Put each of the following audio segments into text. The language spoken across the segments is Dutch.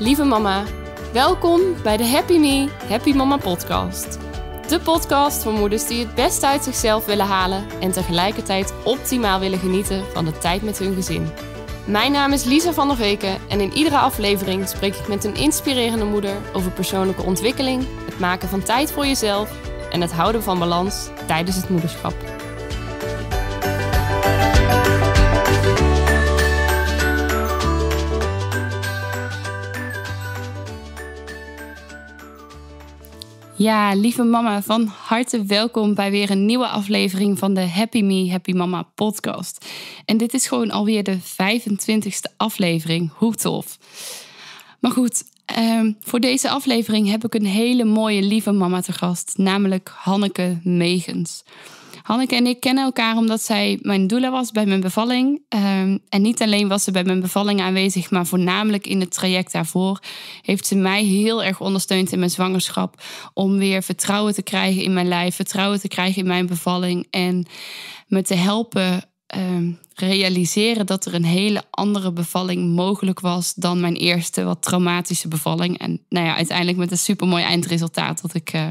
lieve mama. Welkom bij de Happy Me, Happy Mama podcast. De podcast voor moeders die het beste uit zichzelf willen halen en tegelijkertijd optimaal willen genieten van de tijd met hun gezin. Mijn naam is Lisa van der Veken en in iedere aflevering spreek ik met een inspirerende moeder over persoonlijke ontwikkeling, het maken van tijd voor jezelf en het houden van balans tijdens het moederschap. Ja, lieve mama, van harte welkom bij weer een nieuwe aflevering van de Happy Me, Happy Mama podcast. En dit is gewoon alweer de 25ste aflevering. Hoe tof. Maar goed, ehm, voor deze aflevering heb ik een hele mooie lieve mama te gast, namelijk Hanneke Megens. Hanneke en ik kennen elkaar omdat zij mijn doula was bij mijn bevalling. Ehm, en niet alleen was ze bij mijn bevalling aanwezig, maar voornamelijk in het traject daarvoor heeft ze mij heel erg ondersteund in mijn zwangerschap. Om weer vertrouwen te krijgen in mijn lijf, vertrouwen te krijgen in mijn bevalling en me te helpen ehm, realiseren dat er een hele andere bevalling mogelijk was dan mijn eerste wat traumatische bevalling. En nou ja, uiteindelijk met een supermooi eindresultaat dat ik eh,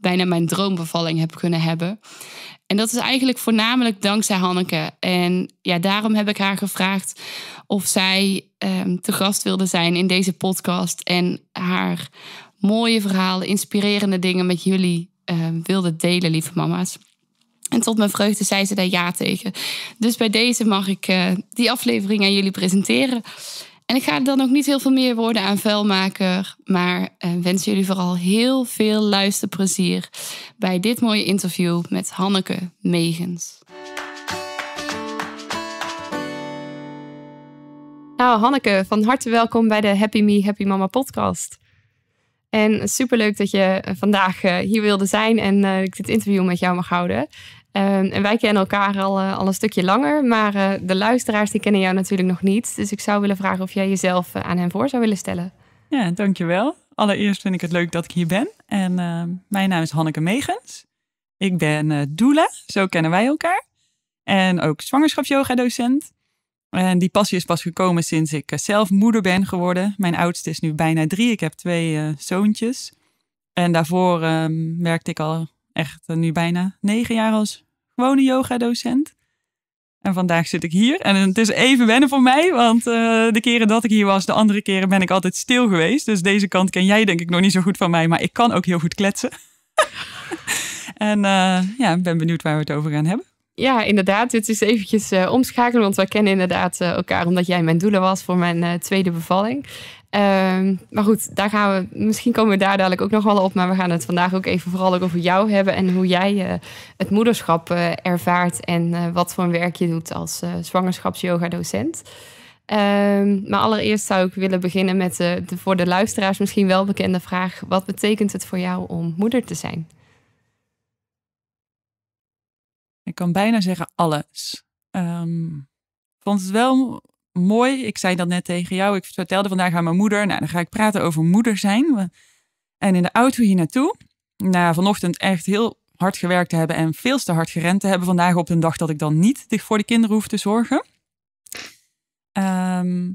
bijna mijn droombevalling heb kunnen hebben. En dat is eigenlijk voornamelijk dankzij Hanneke. En ja, daarom heb ik haar gevraagd of zij ehm, te gast wilde zijn in deze podcast. En haar mooie verhalen, inspirerende dingen met jullie uh, wilde delen, lieve mama's. En tot mijn vreugde zei ze daar ja tegen. Dus bij deze mag ik eh, die aflevering aan jullie presenteren. En ik ga er dan ook niet heel veel meer woorden aan vuilmaker. Maar uh, eh, wens jullie vooral heel veel luisterplezier bij dit mooie interview met Hanneke Megens. Nou, Hanneke, van harte welkom bij de Happy Me, Happy Mama podcast. En superleuk dat je eh, vandaag eh, hier wilde zijn en eh, ik dit interview met jou mag houden. Ehm, en wij kennen elkaar al, al een stukje langer, maar de luisteraars die kennen jou natuurlijk nog niet. Dus ik zou willen vragen of jij jezelf aan hen voor zou willen stellen. Ja, dankjewel. Allereerst vind ik het leuk dat ik hier ben. En ehm, mijn naam is Hanneke Megens. Ik ben uh, zo kennen wij elkaar. En ook zwangerschapsyoga docent. En die passie is pas gekomen sinds ik eh, zelf moeder ben geworden. Mijn oudste is nu bijna drie. Ik heb twee eh, zoontjes. En daarvoor ehm, werkte ik al echt eh, nu bijna negen jaar als gewone yoga-docent. En vandaag zit ik hier. En het is even wennen voor mij, want de keren dat ik hier was, de andere keren ben ik altijd stil geweest. Dus deze kant ken jij denk ik nog niet zo goed van mij, maar ik kan ook heel goed kletsen. en ja, ben benieuwd waar we het over gaan hebben. Ja, inderdaad. Dit is eventjes eh, omschakelen, want wij kennen inderdaad eh, elkaar omdat jij mijn doelen was voor mijn eh, tweede bevalling. Ehm, maar goed, daar gaan we, misschien komen we daar dadelijk ook nog wel op. Maar we gaan het vandaag ook even vooral ook over jou hebben en hoe jij het moederschap ervaart en wat voor een werk je doet als zwangerschaps-yoga-docent. Ehm, maar allereerst zou ik willen beginnen met de voor de luisteraars misschien wel bekende vraag: wat betekent het voor jou om moeder te zijn? Ik kan bijna zeggen alles. Um, vond het wel mooi. Ik zei dat net tegen jou. Ik vertelde vandaag aan mijn moeder. Nou, dan ga ik praten over moeder zijn. En in de auto hier naartoe, na vanochtend echt heel hard gewerkt te hebben en veel te hard gerend te hebben vandaag op een dag dat ik dan niet voor de kinderen hoef te zorgen. Ehm,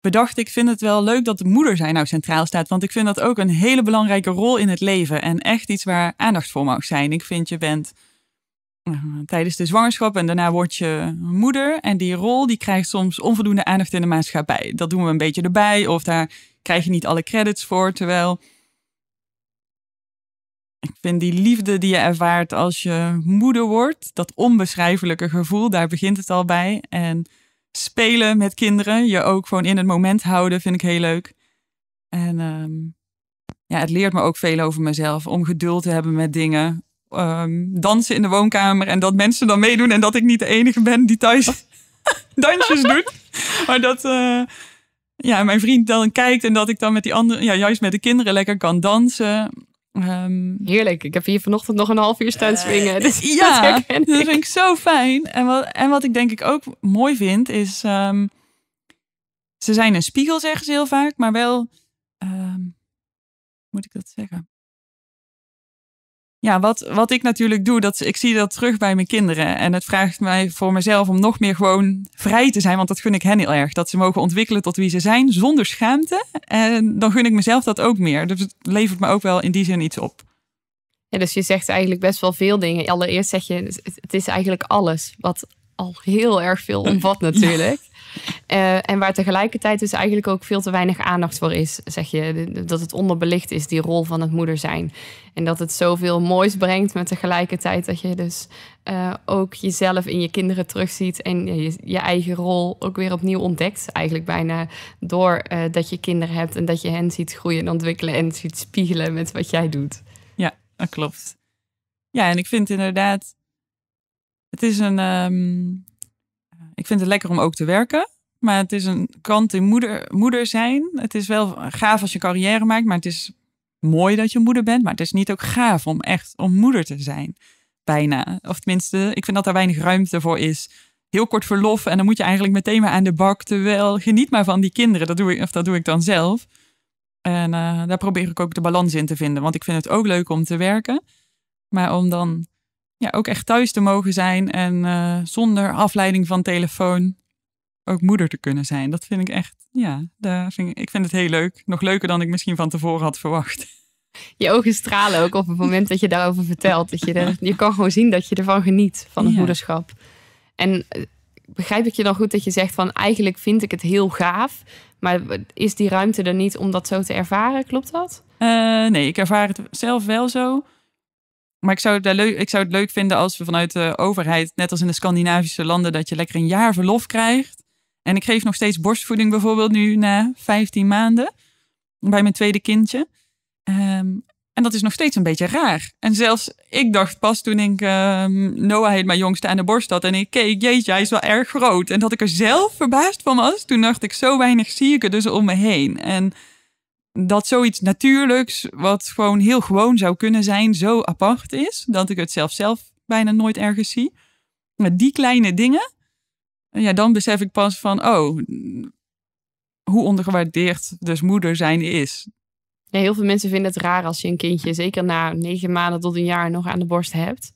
bedacht, ik vind het wel leuk dat de moeder zijn nou centraal staat. Want ik vind dat ook een hele belangrijke rol in het leven. En echt iets waar aandacht voor mag zijn. Ik vind je bent eh, tijdens de zwangerschap en daarna word je moeder. En die rol die krijgt soms onvoldoende aandacht in de maatschappij. Dat doen we een beetje erbij of daar krijg je niet alle credits voor. Terwijl ik vind die liefde die je ervaart als je moeder wordt, dat onbeschrijfelijke gevoel, daar begint het al bij. En spelen met kinderen, je ook gewoon in het moment houden, vind ik heel leuk. En ehm, ja, het leert me ook veel over mezelf, om geduld te hebben met dingen, Ehm, dansen in de woonkamer en dat mensen dan meedoen en dat ik niet de enige ben die thuis dansjes doet. Maar dat eh, ja, mijn vriend dan kijkt en dat ik dan met die andere, ja, juist met de kinderen lekker kan dansen. Ehm, Heerlijk. Ik heb hier vanochtend nog een half uur staan eh, swingen. Dus ja, dat, dat vind ik zo fijn. En wat, en wat ik denk ik ook mooi vind is... Ehm, ze zijn een spiegel, zeggen ze heel vaak. Maar wel... Um, moet ik dat zeggen? Ja, wat, wat ik natuurlijk doe, dat, ik zie dat terug bij mijn kinderen. En het vraagt mij voor mezelf om nog meer gewoon vrij te zijn. Want dat gun ik hen heel erg. Dat ze mogen ontwikkelen tot wie ze zijn, zonder schaamte. En dan gun ik mezelf dat ook meer. Dus het levert me ook wel in die zin iets op. Ja, dus je zegt eigenlijk best wel veel dingen. Allereerst zeg je, het is eigenlijk alles. Wat al heel erg veel omvat natuurlijk. Eh, en waar tegelijkertijd dus eigenlijk ook veel te weinig aandacht voor is, zeg je. Dat het onderbelicht is, die rol van het moeder zijn. En dat het zoveel moois brengt, maar tegelijkertijd dat je dus eh, ook jezelf in je kinderen terugziet. En je, je, eigen rol ook weer opnieuw ontdekt. Eigenlijk bijna door eh, dat je kinderen hebt en dat je hen ziet groeien en ontwikkelen. En ziet spiegelen met wat jij doet. Ja, dat klopt. Ja, en ik vind inderdaad het is een ehm, ik vind het lekker om ook te werken. Maar het is een kant in moeder, moeder zijn. Het is wel gaaf als je carrière maakt. Maar het is mooi dat je moeder bent. Maar het is niet ook gaaf om echt om moeder te zijn. Bijna. Of tenminste, ik vind dat daar weinig ruimte voor is. Heel kort verlof en dan moet je eigenlijk meteen maar aan de bak. Terwijl geniet maar van die kinderen. Dat doe ik, of dat doe ik dan zelf. En eh, daar probeer ik ook de balans in te vinden. Want ik vind het ook leuk om te werken. Maar om dan ja, ook echt thuis te mogen zijn en eh, zonder afleiding van telefoon ook moeder te kunnen zijn. Dat vind ik echt, ja, daar vind ik, ik vind het heel leuk. Nog leuker dan ik misschien van tevoren had verwacht. Je ogen stralen ook op het moment dat je daarover vertelt. Dat je, er, je kan gewoon zien dat je ervan geniet, van het moederschap. En eh, begrijp ik je dan goed dat je zegt van eigenlijk vind ik het heel gaaf, maar is die ruimte er niet om dat zo te ervaren? Klopt dat? Eh, nee, ik ervaar het zelf wel zo. Maar ik zou, het leuk, ik zou het leuk vinden als we vanuit de overheid, net als in de Scandinavische landen, dat je lekker een jaar verlof krijgt. En ik geef nog steeds borstvoeding bijvoorbeeld nu na 15 maanden bij mijn tweede kindje. Ehm, en dat is nog steeds een beetje raar. En zelfs ik dacht pas toen ik ehm, Noah heet mijn jongste aan de borst had en ik keek, jeetje, hij is wel erg groot. En dat ik er zelf verbaasd van was, toen dacht ik, zo weinig zie ik er dus om me heen. En dat zoiets natuurlijks, wat gewoon heel gewoon zou kunnen zijn, zo apart is, dat ik het zelf zelf bijna nooit ergens zie. Maar die kleine dingen, ja, dan besef ik pas van, oh, hoe ondergewaardeerd dus moeder zijn is. Ja, heel veel mensen vinden het raar als je een kindje, zeker na negen maanden tot een jaar, nog aan de borst hebt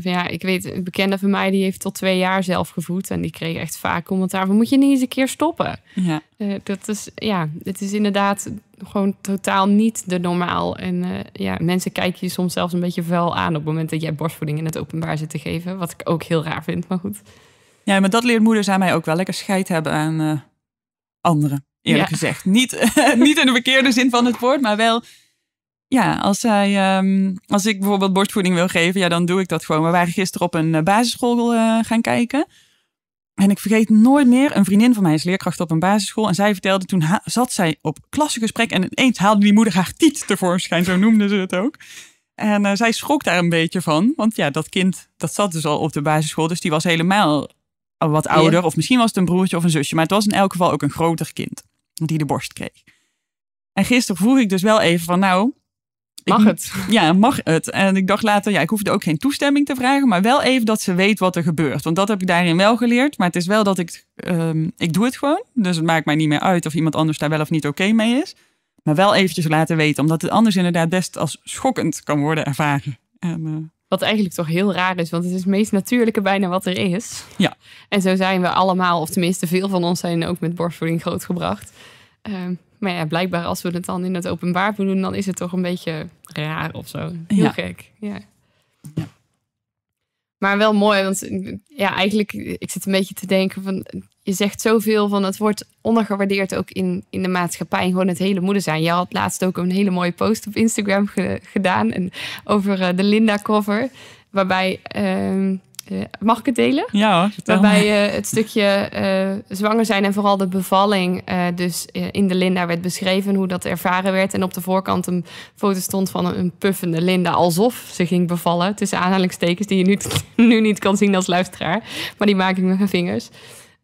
ja, ik weet, een bekende van mij die heeft tot twee jaar zelf gevoed. En die kreeg echt vaak commentaar van, moet je niet eens een keer stoppen? Ja. Eh, dat is, ja, het is inderdaad gewoon totaal niet de normaal. En eh, ja, mensen kijken je soms zelfs een beetje vuil aan op het moment dat jij borstvoeding in het openbaar zit te geven. Wat ik ook heel raar vind, maar goed. Ja, maar dat leert moeders aan mij ook wel. Lekker scheid hebben aan eh, anderen, eerlijk gezegd. Niet, niet in de verkeerde zin van het woord, maar wel ja, als, hij, ehm, als ik bijvoorbeeld borstvoeding wil geven, ja, dan doe ik dat gewoon. We waren gisteren op een eh, basisschool eh, gaan kijken. En ik vergeet nooit meer, een vriendin van mij is leerkracht op een basisschool. En zij vertelde, toen zat zij op klassengesprek. En ineens haalde die moeder haar tiet tevoorschijn, zo noemden ze het ook. En eh, zij schrok daar een beetje van. Want ja, dat kind, dat zat dus al op de basisschool. Dus die was helemaal wat ouder. Of misschien was het een broertje of een zusje. Maar het was in elk geval ook een groter kind die de borst kreeg. En gisteren vroeg ik dus wel even van, nou, Mag het? ja, mag het. En ik dacht later, ja, ik hoefde ook geen toestemming te vragen, maar wel even dat ze weet wat er gebeurt. Want dat heb ik daarin wel geleerd. Maar het is wel dat ik, ehm, ik doe het gewoon. Dus het maakt mij niet meer uit of iemand anders daar wel of niet oké mee is. Maar wel eventjes laten weten, omdat het anders inderdaad best als schokkend kan worden ervaren. En, eh, Wat eigenlijk toch heel raar is, want het is het meest natuurlijke bijna wat er is. Ja. En zo zijn we allemaal, of tenminste veel van ons zijn ook met borstvoeding grootgebracht. Ehm, maar ja, blijkbaar als we het dan in het openbaar doen, dan is het toch een beetje raar of zo. Heel gek. Ja. Maar wel mooi, want ja, eigenlijk, ik zit een beetje te denken van, je zegt zoveel van, het wordt ondergewaardeerd ook in, in de maatschappij. Gewoon het hele moeder zijn. Je had laatst ook een hele mooie post op Instagram gedaan en over eh, de Linda cover, waarbij... Ehm, eh, mag ik het delen? Ja hoor, Waarbij eh, het stukje eh, zwanger zijn en vooral de bevalling... dus in de Linda werd beschreven hoe dat ervaren werd. En op de voorkant een foto stond van een puffende Linda... alsof ze ging bevallen, tussen aanhalingstekens... die je nu, nu niet kan zien als luisteraar. Maar die maak ik met mijn vingers.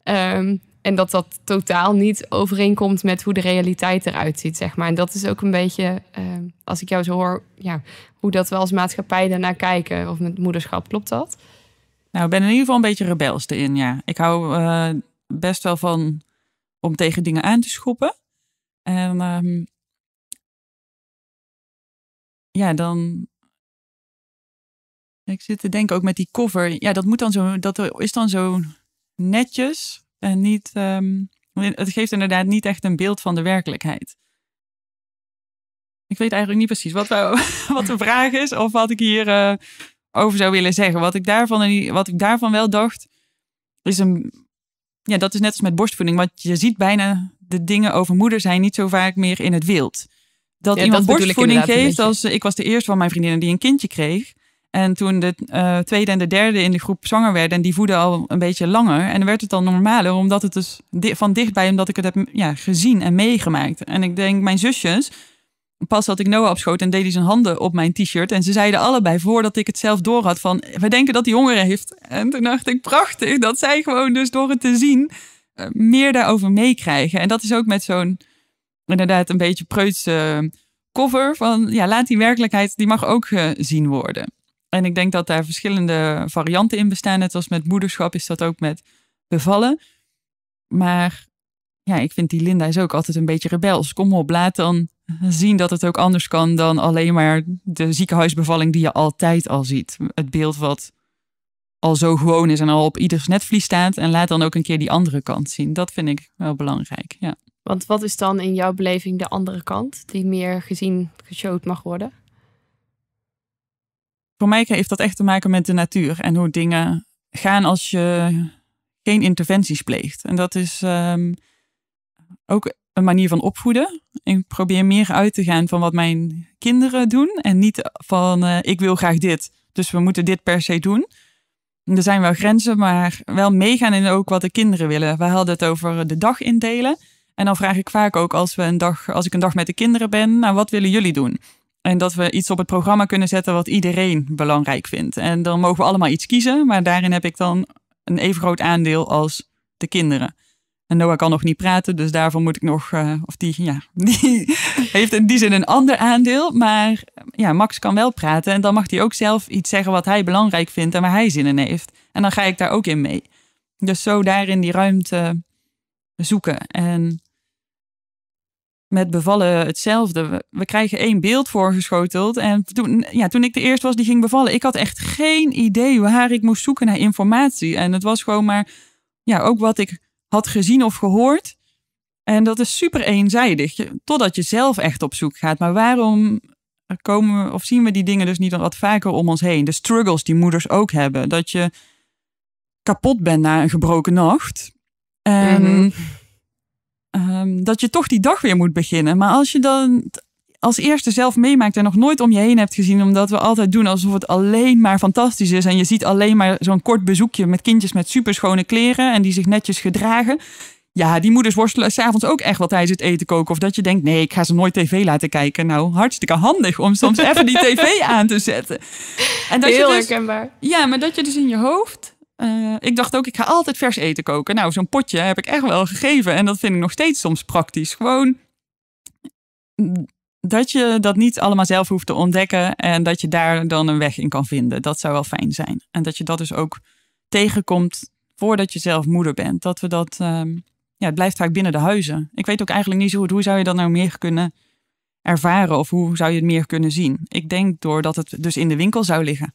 Ehm, en dat dat totaal niet overeenkomt met hoe de realiteit eruit ziet, zeg maar. En dat is ook een beetje, ehm, als ik jou zo hoor, ja, hoe dat we als maatschappij daarnaar kijken. Of met moederschap, klopt dat? Nou, ik ben in ieder geval een beetje rebels erin, ja. Ik hou uh, best wel van om tegen dingen aan te schoppen. En ehm, ja, dan... Ik zit te denken ook met die cover. Ja, dat, moet dan zo, dat is dan zo netjes en niet... Ehm, het geeft inderdaad niet echt een beeld van de werkelijkheid. Ik weet eigenlijk niet precies wat, wat de vraag is of wat ik hier... Eh, over zou willen zeggen. Wat ik daarvan, wat ik daarvan wel dacht, is een. Ja, dat is net als met borstvoeding. Want je ziet bijna de dingen over moeder zijn niet zo vaak meer in het wild. Dat iemand borstvoeding geeft. Als, ik was de eerste van mijn vriendinnen die een kindje kreeg. En toen de eh, tweede en de derde in de groep zwanger werden. En die voeden al een beetje langer. En werd het dan normaler. Omdat het dus di van dichtbij. Omdat ik het heb ja, gezien en meegemaakt. En ik denk mijn zusjes pas had ik Noah op schoot en deed hij zijn handen op mijn t-shirt. En ze zeiden allebei, voordat ik het zelf door had, van we denken dat hij honger heeft. En toen dacht ik, prachtig, dat zij gewoon dus door het te zien eh, meer daarover meekrijgen. En dat is ook met zo'n inderdaad een beetje preutse cover van ja, laat die werkelijkheid, die mag ook gezien eh, worden. En ik denk dat daar verschillende varianten in bestaan. Net als met moederschap is dat ook met bevallen. Maar ja, ik vind die Linda is ook altijd een beetje rebels. Kom op, laat dan zien dat het ook anders kan dan alleen maar de ziekenhuisbevalling die je altijd al ziet. Het beeld wat al zo gewoon is en al op ieders netvlies staat. En laat dan ook een keer die andere kant zien. Dat vind ik wel belangrijk. Ja. Want wat is dan in jouw beleving de andere kant die meer gezien, geshowd mag worden? Voor mij heeft dat echt te maken met de natuur en hoe dingen gaan als je geen interventies pleegt. En dat is ehm, ook een manier van opvoeden. Ik probeer meer uit te gaan van wat mijn kinderen doen. En niet van eh, ik wil graag dit, dus we moeten dit per se doen. Er zijn wel grenzen, maar wel meegaan in ook wat de kinderen willen. We hadden het over de dag indelen. En dan vraag ik vaak ook als, we een dag, als ik een dag met de kinderen ben, nou wat willen jullie doen? En dat we iets op het programma kunnen zetten wat iedereen belangrijk vindt. En dan mogen we allemaal iets kiezen, maar daarin heb ik dan een even groot aandeel als de kinderen. En Noah kan nog niet praten, dus daarvoor moet ik nog. Uh, of die, ja, die heeft in die zin een ander aandeel. Maar ja, Max kan wel praten. En dan mag hij ook zelf iets zeggen wat hij belangrijk vindt en waar hij zin in heeft. En dan ga ik daar ook in mee. Dus zo daarin die ruimte zoeken. En met bevallen hetzelfde. We krijgen één beeld voorgeschoteld. En toen, ja, toen ik de eerste was die ging bevallen, ik had echt geen idee waar ik moest zoeken naar informatie. En het was gewoon maar ja, ook wat ik had gezien of gehoord. En dat is super eenzijdig, totdat je zelf echt op zoek gaat. Maar waarom komen of zien we die dingen dus niet wat vaker om ons heen? De struggles die moeders ook hebben. Dat je kapot bent na een gebroken nacht. En mhm. ehm, dat je toch die dag weer moet beginnen. Maar als je dan als eerste zelf meemaakt en nog nooit om je heen hebt gezien, omdat we altijd doen alsof het alleen maar fantastisch is. En je ziet alleen maar zo'n kort bezoekje met kindjes met superschone kleren en die zich netjes gedragen. Ja, die moeders worstelen s'avonds ook echt wat tijdens het eten koken. Of dat je denkt, nee, ik ga ze nooit tv laten kijken. Nou, hartstikke handig om soms even die tv aan te zetten. En dat Heel dus, herkenbaar. Ja, maar dat je dus in je hoofd... Eh, ik dacht ook, ik ga altijd vers eten koken. Nou, zo'n potje heb ik echt wel gegeven. En dat vind ik nog steeds soms praktisch. Gewoon dat je dat niet allemaal zelf hoeft te ontdekken en dat je daar dan een weg in kan vinden. Dat zou wel fijn zijn. En dat je dat dus ook tegenkomt voordat je zelf moeder bent. Dat we dat, ehm, ja, het blijft vaak binnen de huizen. Ik weet ook eigenlijk niet zo goed, hoe zou je dat nou meer kunnen ervaren of hoe zou je het meer kunnen zien? Ik denk doordat het dus in de winkel zou liggen.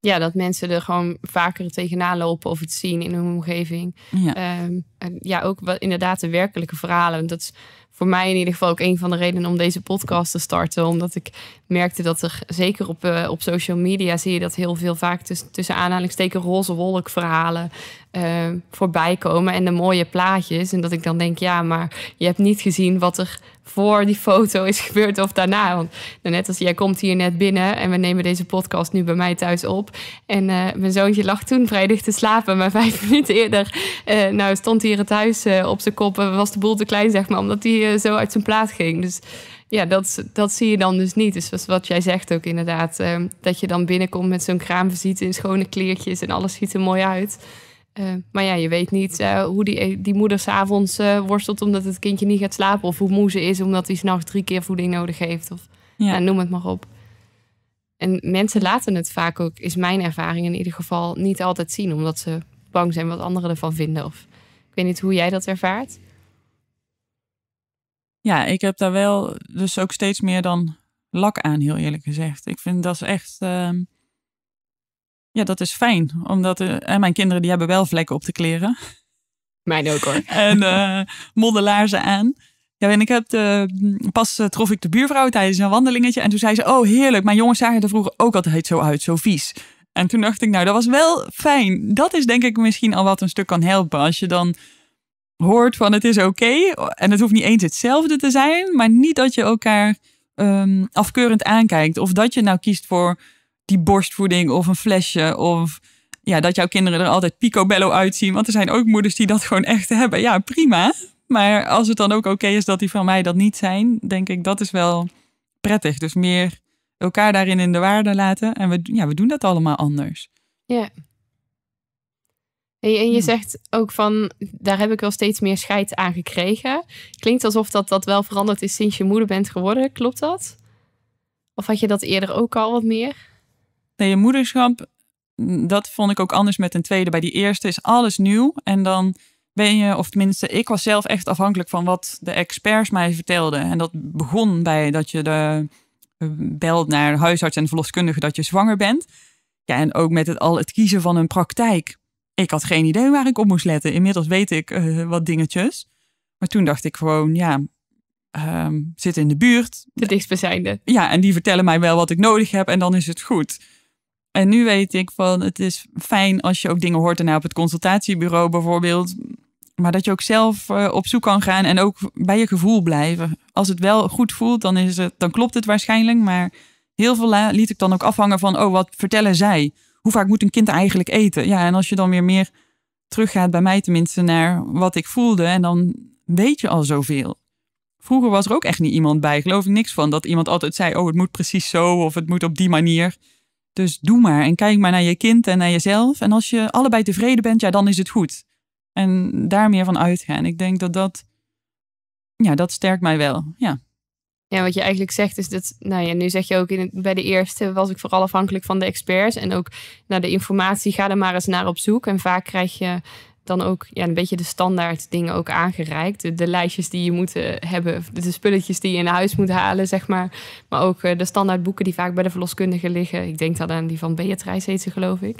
Ja, dat mensen er gewoon vaker tegenaan lopen of het zien in hun omgeving. Ja, ehm, en ja ook wel inderdaad de werkelijke verhalen. Dat is voor mij in ieder geval ook een van de redenen om deze podcast te starten. Omdat ik merkte dat er zeker op, eh, op social media zie je dat heel veel vaak tussen aanhalingstekens roze wolk verhalen eh, voorbij komen. En de mooie plaatjes. En dat ik dan denk, ja, maar je hebt niet gezien wat er voor die foto is gebeurd of daarna. Want net als jij komt hier net binnen en we nemen deze podcast nu bij mij thuis op. En eh, mijn zoontje lag toen vrij dicht te slapen, maar vijf minuten eerder eh, nou, stond hier het huis eh, op zijn kop. en was de boel te klein, zeg maar, omdat hij zo uit zijn plaat ging. Dus ja, dat, dat zie je dan dus niet. Dus wat, jij zegt ook inderdaad, dat je dan binnenkomt met zo'n kraamvisite in schone kleertjes en alles ziet er mooi uit. Eh, maar ja, je weet niet eh, hoe die, eh, die moeder s'avonds uh, worstelt omdat het kindje niet gaat slapen. Of hoe moe ze is omdat hij s'nachts drie keer voeding nodig heeft. Of nou, noem het maar op. En mensen laten het vaak ook, is mijn ervaring in ieder geval, niet altijd zien. Omdat ze bang zijn wat anderen ervan vinden. Of ik weet niet hoe jij dat ervaart. Ja, ik heb daar wel dus ook steeds meer dan lak aan, heel eerlijk gezegd. Ik vind dat is echt. Ehm, ja, dat is fijn. Omdat eh, mijn kinderen die hebben wel vlekken op de kleren. Mijn ook hoor. en uh, eh, moddelaarzen aan. Ja, en ik heb mm, pas eh, trof ik de buurvrouw tijdens een wandelingetje. En toen zei ze, oh heerlijk, mijn jongens zagen er vroeger ook altijd zo uit, zo vies. En toen dacht ik, nou dat was wel fijn. Dat is denk ik misschien al wat een stuk kan helpen. Als je dan hoort van het is oké. en het hoeft niet eens hetzelfde te zijn. Maar niet dat je elkaar ehm, afkeurend aankijkt. Of dat je nou kiest voor die borstvoeding of een flesje of ja, dat jouw kinderen er altijd picobello uitzien. Want er zijn ook moeders die dat gewoon echt hebben. Ja, prima. Maar als het dan ook oké is dat die van mij dat niet zijn, denk ik dat is wel prettig. Dus meer elkaar daarin in de waarde laten. En we, ja, we doen dat allemaal anders. Ja. En je, en je hmm. zegt ook van, daar heb ik wel steeds meer scheid aan gekregen. Klinkt alsof dat, dat wel veranderd is sinds je moeder bent geworden. Klopt dat? Of had je dat eerder ook al wat meer? Nee, je moederschap, mm, dat vond ik ook anders met een tweede. Bij die eerste is alles nieuw. En dan ben je, of tenminste, ik was zelf echt afhankelijk van wat de experts mij vertelden. En dat begon bij dat je de, eh, belt naar huisarts en verloskundige dat je zwanger bent. Ja, en ook met het al het kiezen van een praktijk. Ik had geen idee waar ik op moest letten. Inmiddels weet ik eh, wat dingetjes. Maar toen dacht ik gewoon, ja, ehm, zit in de buurt. De dichtstbijzijnde. Ja, en die vertellen mij wel wat ik nodig heb en dan is het goed. En nu weet ik van het is fijn als je ook dingen hoort daarna op het consultatiebureau bijvoorbeeld. Maar dat je ook zelf eh, op zoek kan gaan en ook bij je gevoel blijven. Als het wel goed voelt, dan, is het, dan klopt het waarschijnlijk. Maar heel veel liet ik dan ook afhangen van, oh, wat vertellen zij? Hoe vaak moet een kind eigenlijk eten? Ja, en als je dan weer meer teruggaat, bij mij tenminste, naar wat ik voelde. En dan weet je al zoveel. Vroeger was er ook echt niet iemand bij, geloof ik niks van, dat iemand altijd zei, oh, het moet precies zo of het moet op die manier. Dus doe maar en kijk maar naar je kind en naar jezelf. En als je allebei tevreden bent, ja, dan is het goed. En daar meer van uitgaan. Ik denk dat dat, ja, dat sterkt mij wel. Ja. Ja, wat je eigenlijk zegt is dat, nou ja, nu zeg je ook in bij de eerste was ik vooral afhankelijk van de experts en ook naar nou, de informatie, ga er maar eens naar op zoek. En vaak krijg je dan ook ja, een beetje de standaard dingen ook aangereikt. De, lijstjes die je moet eh, hebben, de, spulletjes die je in huis moet halen, zeg maar. Maar ook eh, de standaard boeken die vaak bij de verloskundige liggen. Ik denk dat aan die van Beatrice heet ze, geloof ik.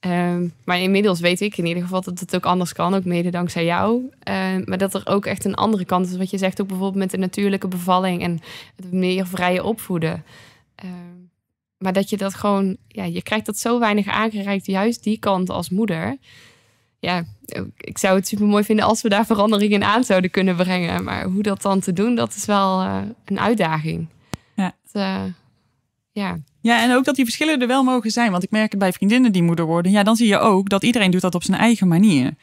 Ehm, maar inmiddels weet ik in ieder geval dat het ook anders kan, ook mede dankzij jou. Ehm, maar dat er ook echt een andere kant is, wat je zegt ook bijvoorbeeld met de natuurlijke bevalling en het meer vrije opvoeden. Ehm, maar dat je dat gewoon, ja, je krijgt dat zo weinig aangereikt, juist die kant als moeder ja, ik zou het super mooi vinden als we daar verandering in aan zouden kunnen brengen. Maar hoe dat dan te doen, dat is wel eh, een uitdaging. Ja. Eh, ja. Ja, en ook dat die verschillen er wel mogen zijn. Want ik merk het bij vriendinnen die moeder worden. Ja, dan zie je ook dat iedereen doet dat op zijn eigen manier.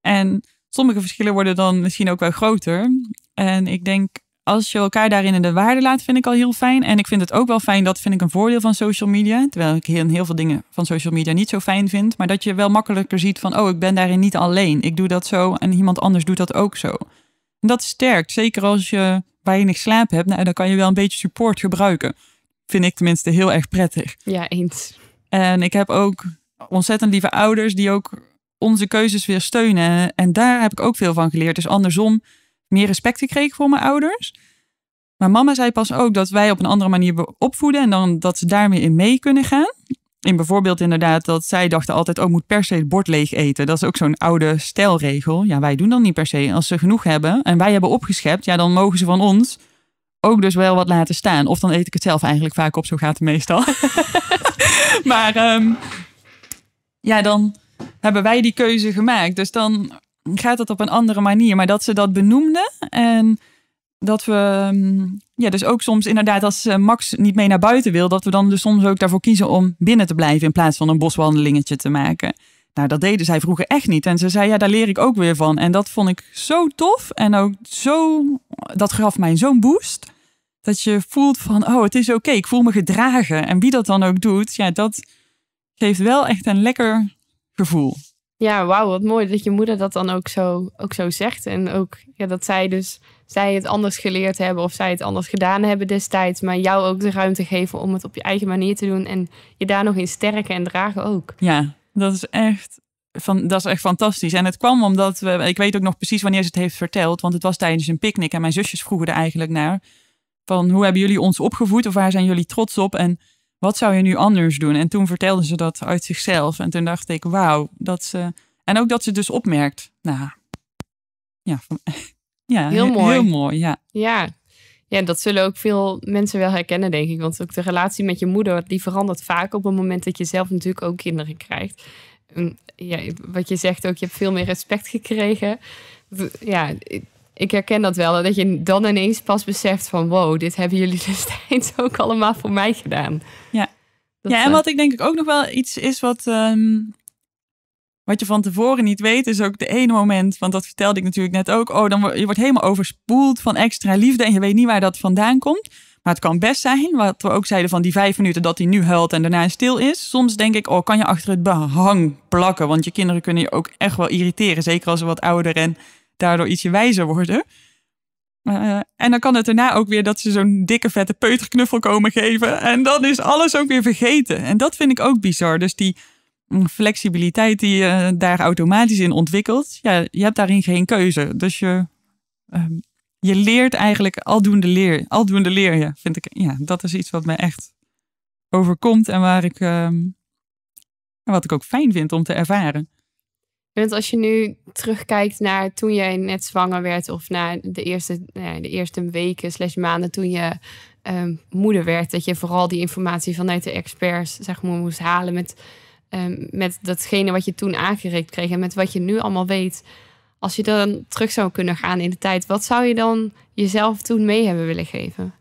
En sommige verschillen worden dan misschien ook wel groter. En ik denk als je elkaar daarin in de waarde laat, vind ik al heel fijn. En ik vind het ook wel fijn, dat vind ik een voordeel van social media. Terwijl ik heel, heel veel dingen van social media niet zo fijn vind. Maar dat je wel makkelijker ziet van, oh, ik ben daarin niet alleen. Ik doe dat zo en iemand anders doet dat ook zo. En dat sterkt. Zeker als je weinig slaap hebt, nou, dan kan je wel een beetje support gebruiken. Vind ik tenminste heel erg prettig. Ja, eens. En ik heb ook ontzettend lieve ouders die ook onze keuzes weer steunen. En daar heb ik ook veel van geleerd. Dus andersom meer respect gekregen voor mijn ouders. Maar mama zei pas ook dat wij op een andere manier opvoeden en dan dat ze daarmee in mee kunnen gaan. In bijvoorbeeld inderdaad dat zij dachten altijd, oh moet per se het bord leeg eten. Dat is ook zo'n oude stijlregel. Ja, wij doen dan niet per se. Als ze genoeg hebben en wij hebben opgeschept, ja dan mogen ze van ons ook dus wel wat laten staan. Of dan eet ik het zelf eigenlijk vaak op, zo gaat het meestal. maar ehm, ja, dan hebben wij die keuze gemaakt. Dus dan gaat dat op een andere manier. Maar dat ze dat benoemden en dat we mm, ja, dus ook soms inderdaad als eh, Max niet mee naar buiten wil, dat we dan dus soms ook daarvoor kiezen om binnen te blijven in plaats van een boswandelingetje te maken. Nou, dat deden zij vroeger echt niet. En ze zei, ja, daar leer ik ook weer van. En dat vond ik zo tof. En ook zo, dat gaf mij zo'n boost. Dat je voelt van, oh, het is oké, ik voel me gedragen. En wie dat dan ook doet, ja, dat geeft wel echt een lekker gevoel. Ja, wauw, wat mooi dat je moeder dat dan ook zo, ook zo zegt. En ook ja, dat zij dus zij het anders geleerd hebben of zij het anders gedaan hebben destijds. Maar jou ook de ruimte geven om het op je eigen manier te doen. En je daar nog in sterken en dragen ook. Ja, dat is echt van, dat is echt fantastisch. En het kwam omdat we, ik weet ook nog precies wanneer ze het heeft verteld, want het was tijdens een picknick en mijn zusjes vroegen er eigenlijk naar van hoe hebben jullie ons opgevoed of waar zijn jullie trots op? En wat zou je nu anders doen? En toen vertelde ze dat uit zichzelf. En toen dacht ik, wauw, dat ze. En ook dat ze dus opmerkt. Nou, ja, ja heel mooi. Heel mooi, ja. Ja. Ja, dat zullen ook veel mensen wel herkennen, denk ik. Want ook de relatie met je moeder, die verandert vaak op het moment dat je zelf natuurlijk ook kinderen krijgt. Ehm, ja, wat je zegt ook, je hebt veel meer respect gekregen. Ja, ik herken dat wel. Dat je dan ineens pas beseft van wow, dit hebben jullie destijds dus ook allemaal voor mij gedaan. Ja, ja en wat ik denk ik ook nog wel iets is wat, ehm, wat je van tevoren niet weet, is ook de ene moment, want dat vertelde ik natuurlijk net ook. Oh, dan je wordt helemaal overspoeld van extra liefde en je weet niet waar dat vandaan komt. Maar het kan best zijn, wat we ook zeiden van die vijf minuten dat hij nu huilt en daarna stil is. Soms denk ik, oh, kan je achter het behang plakken? Want je kinderen kunnen je ook echt wel irriteren. Zeker als ze wat ouder en daardoor ietsje wijzer worden. Eh, en dan kan het daarna ook weer dat ze zo'n dikke vette peuterknuffel komen geven. En dan is alles ook weer vergeten. En dat vind ik ook bizar. Dus die mm, flexibiliteit die je eh, daar automatisch in ontwikkelt. Ja, je hebt daarin geen keuze. Dus je, ehm, je leert eigenlijk aldoende leer, aldoende leer je. Vind ik, ja, dat is iets wat me echt overkomt. En waar ik, ehm, wat ik ook fijn vind om te ervaren. Want als je nu terugkijkt naar toen jij net zwanger werd, of naar de eerste, nou de eerste weken slash maanden toen je ehm, moeder werd, dat je vooral die informatie vanuit de experts zeg maar, moest halen met, ehm, met datgene wat je toen aangericht kreeg en met wat je nu allemaal weet. Als je dan terug zou kunnen gaan in de tijd, wat zou je dan jezelf toen mee hebben willen geven?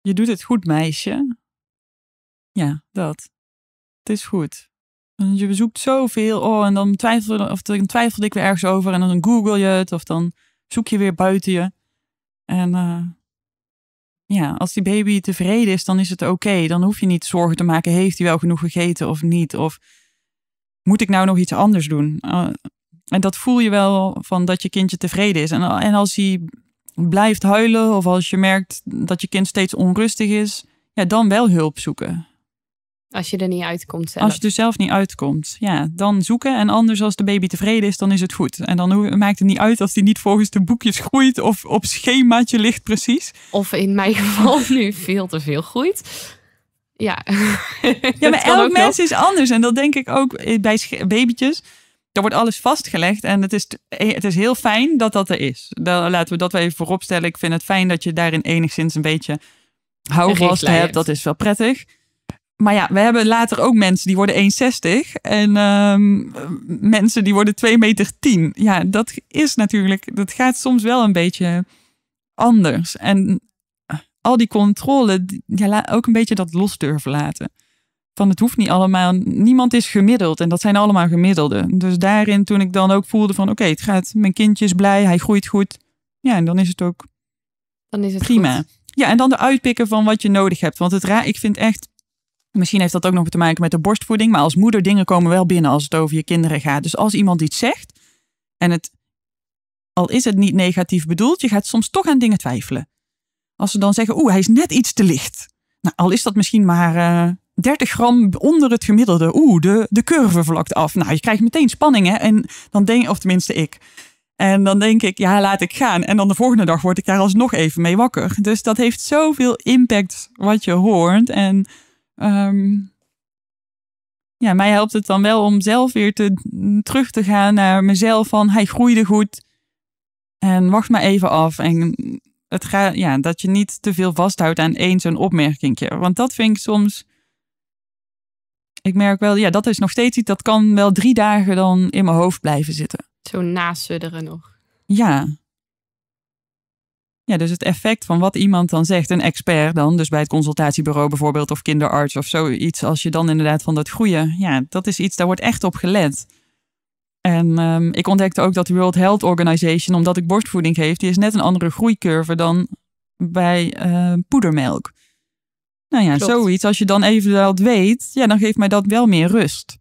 Je doet het goed, meisje. Ja, dat. Het is goed. Je bezoekt zoveel. Oh, en dan twijfelde, of dan twijfelde ik weer ergens over. En dan google je het. Of dan zoek je weer buiten je. En eh, ja, als die baby tevreden is, dan is het oké. Dan hoef je niet zorgen te maken. Heeft hij wel genoeg gegeten of niet? Of moet ik nou nog iets anders doen? Eh, en dat voel je wel van dat je kindje tevreden is. En, eh, en als hij blijft huilen of als je merkt dat je kind steeds onrustig is, ja, dan wel hulp zoeken. Als je er niet uitkomt zelf. Als je er zelf niet uitkomt, ja, dan zoeken. En anders als de baby tevreden is, dan is het goed. En dan maakt het niet uit als die niet volgens de boekjes groeit of op schemaatje ligt precies. Of in mijn geval nu veel te veel groeit. Ja, ja maar elk mens is anders. En dat denk ik ook eh, bij babytjes. Er wordt alles vastgelegd en het is, eh, het is heel fijn dat dat er is. Dan laten we dat wel even vooropstellen. Ik vind het fijn dat je daarin enigszins een beetje houvast hebt. Dat is wel prettig maar ja, we hebben later ook mensen die worden 1,60 en ehm, mensen die worden 2,10 meter. 10. Ja, dat is natuurlijk, dat gaat soms wel een beetje anders. En eh, al die controle, ja, ook een beetje dat los durven laten. Van het hoeft niet allemaal, niemand is gemiddeld en dat zijn allemaal gemiddelden. Dus daarin, toen ik dan ook voelde van oké, het gaat, mijn kindje is blij, hij groeit goed. Ja, en dan is het ook dan is het prima. Ja, en dan de uitpikken van wat je nodig hebt. Want het raar, ik vind echt Misschien heeft dat ook nog te maken met de borstvoeding. Maar als moeder dingen komen wel binnen als het over je kinderen gaat. Dus als iemand iets zegt en het, al is het niet negatief bedoeld, je gaat soms toch aan dingen twijfelen. Als ze dan zeggen, oeh, hij is net iets te licht. Nou, al is dat misschien maar 30 eh, gram onder het gemiddelde. Oeh, de, de curve vlakt af. Nou, je krijgt meteen spanning hè. En dan denk, of tenminste ik. En dan denk ik, ja, laat ik gaan. En dan de volgende dag word ik daar alsnog even mee wakker. Dus dat heeft zoveel impact wat je hoort. En Ehm, ja, mij helpt het dan wel om zelf weer te, terug te gaan naar mezelf van hij groeide goed en wacht maar even af. En het ja, dat je niet te veel vasthoudt aan één zo'n opmerkingje. Want dat vind ik soms. Ik merk wel, ja, dat is nog steeds iets. Dat kan wel drie dagen dan in mijn hoofd blijven zitten. Zo nasudderen nog. Ja, ja, dus het effect van wat iemand dan zegt, een expert dan, dus bij het consultatiebureau bijvoorbeeld of kinderarts of zoiets, als je dan inderdaad van dat groeien, ja, dat is iets, daar wordt echt op gelet. En ehm, ik ontdekte ook dat de World Health Organization, omdat ik borstvoeding geef, die is net een andere groeicurve dan bij ehm, poedermelk. Nou ja, zoiets. Als je dan even dat weet, ja, dan geeft mij dat wel meer rust.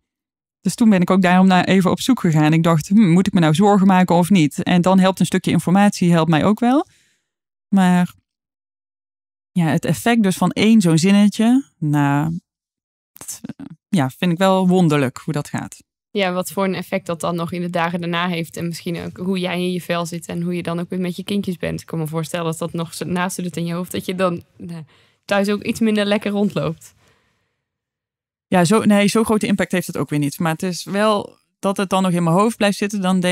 Dus toen ben ik ook daarom naar even op zoek gegaan. Ik dacht, hm, moet ik me nou zorgen maken of niet? En dan helpt een stukje informatie helpt mij ook wel. Maar ja, het effect dus van één zo'n zinnetje, nou, eh, ja, vind ik wel wonderlijk hoe dat gaat. Ja, wat voor een effect dat dan nog in de dagen daarna heeft. En misschien ook hoe jij in je vel zit en hoe je dan ook weer met je kindjes bent. Ik kan me voorstellen dat dat nog naast doet in je hoofd. Dat je dan eh, thuis ook iets minder lekker rondloopt. Ja, zo, nee, zo grote impact heeft het ook weer niet. Maar het is wel dat het dan nog in mijn hoofd blijft zitten. Dan,